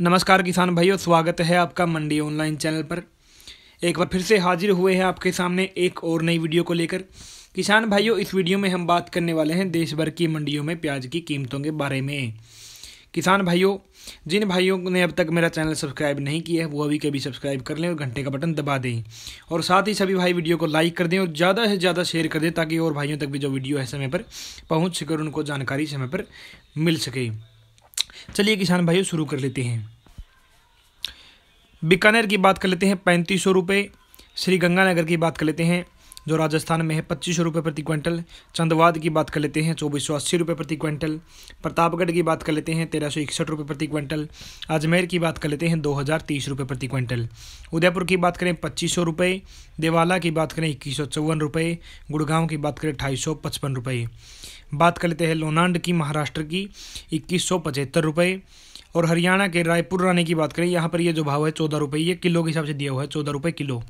नमस्कार किसान भाइयों स्वागत है आपका मंडी ऑनलाइन चैनल पर एक बार फिर से हाजिर हुए हैं आपके सामने एक और नई वीडियो को लेकर किसान भाइयों इस वीडियो में हम बात करने वाले हैं देश भर की मंडियों में प्याज की कीमतों के बारे में किसान भाइयों जिन भाइयों ने अब तक मेरा चैनल सब्सक्राइब नहीं किया है वो अभी के अभी सब्सक्राइब कर लें और घंटे का बटन दबा दें और साथ ही सभी भाई वीडियो को लाइक कर दें और ज़्यादा से ज़्यादा शेयर कर दें ताकि और भाइयों तक भी जो वीडियो है समय पर पहुँच सके और उनको जानकारी समय पर मिल सके चलिए किसान भाइयों शुरू कर लेते हैं बीकानेर की बात कर लेते हैं पैंतीस सौ रुपये श्रीगंगानगर की बात कर लेते हैं जो राजस्थान में है पच्चीस रुपये प्रति क्विंटल चंदवाद की बात कर लेते हैं चौबीस सौ अस्सी रुपये प्रति क्विंटल प्रतापगढ़ की बात कर लेते हैं तेरह सौ इकसठ रुपये प्रति क्विंटल अजमेर की बात कर लेते हैं दो हज़ार तीस रुपये प्रति क्विंटल उदयपुर की बात करें पच्चीस सौ रुपये देवाला की बात करें इक्कीस सौ चौवन रुपये गुड़गांव की बात करें अठाईस सौ पचपन रुपये बात कर लेते हैं लोनांड की महाराष्ट्र की इक्कीस सौ पचहत्तर रुपये और हरियाणा के रायपुर रानी की बात करें यहाँ पर ये जो भाव है चौदह रुपये ये किलो के हिसाब से दिया हुआ है चौदह रुपये किलो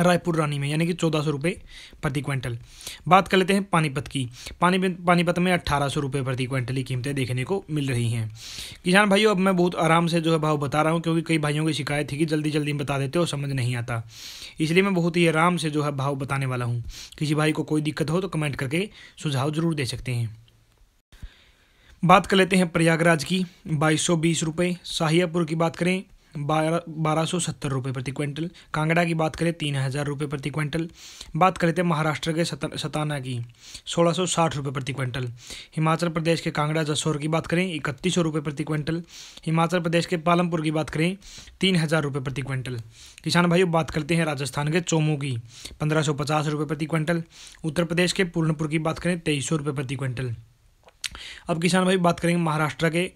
रायपुर रानी में यानी कि चौदह सौ रुपये प्रति क्विंटल बात कर लेते हैं पानीपत की पानी पानीपत में अट्ठारह सौ रुपये प्रति क्विंटल की कीमतें देखने को मिल रही हैं किसान भाइयों अब मैं बहुत आराम से जो है भाव बता रहा हूँ क्योंकि कई भाइयों की शिकायत थी कि जल्दी जल्दी बता देते हो समझ नहीं आता इसलिए मैं बहुत ही आराम से जो है भाव बताने वाला हूँ किसी भाई को कोई दिक्कत हो तो कमेंट करके सुझाव ज़रूर दे सकते हैं बात कर लेते हैं प्रयागराज की बाईस सौ बीस रुपये शाहियापुर की बात करें बारह बारह सौ सत्तर रुपये प्रति क्विंटल कांगड़ा की बात करें तीन हज़ार रुपये प्रति क्विंटल बात करें तो महाराष्ट्र के सताना की सोलह सौ साठ रुपये प्रति क्विंटल हिमाचल प्रदेश के कांगड़ा जसौर की बात करें इकतीस सौ रुपये प्रति क्विंटल हिमाचल प्रदेश के पालमपुर की बात करें तीन हज़ार रुपये प्रति क्विंटल किसान भाइयों बात करते हैं राजस्थान के चोमू की पंद्रह सौ पचास रुपये प्रति क्विंटल उत्तर प्रदेश के पूर्णपुर की बात करें तेईस सौ रुपये प्रति क्विंटल अब किसान भाई बात करेंगे महाराष्ट्र के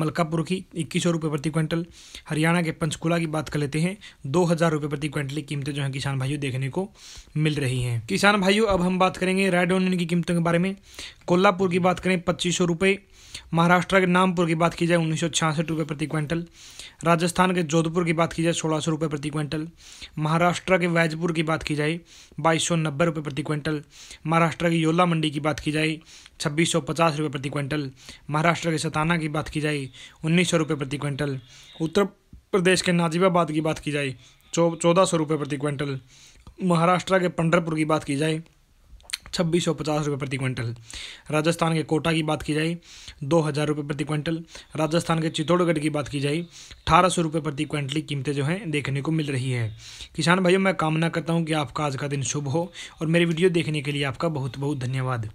मलकापुर की इक्कीस सौ रुपये प्रति क्विंटल हरियाणा के पंचकुला की बात कर लेते हैं दो हज़ार रुपये प्रति क्विंटल की कीमतें जो हैं किसान भाइयों देखने को मिल रही हैं किसान भाइयों अब हम बात करेंगे रेड ऑनियन की कीमतों के बारे में कोल्हापुर की बात करें पच्चीस सौ रुपये महाराष्ट्र के नामपुर की बात की जाए उन्नीस सौ छियासठ रुपये प्रति क्विंटल राजस्थान के जोधपुर की बात की जाए सोलह सौ रुपये प्रति क्विंटल महाराष्ट्र के वैजपुर की बात की जाए बाईस सौ नब्बे रुपये प्रति क्विंटल महाराष्ट्र की योला मंडी की बात की जाए छब्बीस सौ पचास रुपये प्रति क्विंटल क्विंटल महाराष्ट्र के सताना की बात की जाए उन्नीस सौ रुपये प्रति क्विंटल उत्तर प्रदेश के नाजिबाबाद की बात की जाए चौ चौदह सौ रुपये प्रति क्विंटल महाराष्ट्र के पंडरपुर की बात की जाए छब्बीस सौ पचास रुपये प्रति क्विंटल राजस्थान के कोटा की बात की जाए दो हज़ार रुपये प्रति क्विंटल राजस्थान के चित्तौड़गढ़ की बात की जाए अठारह सौ रुपये प्रति क्विंटल की कीमतें जो हैं देखने को मिल रही है किसान भाइयों मैं कामना करता हूँ कि आपका आज का दिन शुभ हो और मेरी वीडियो देखने के लिए आपका बहुत बहुत धन्यवाद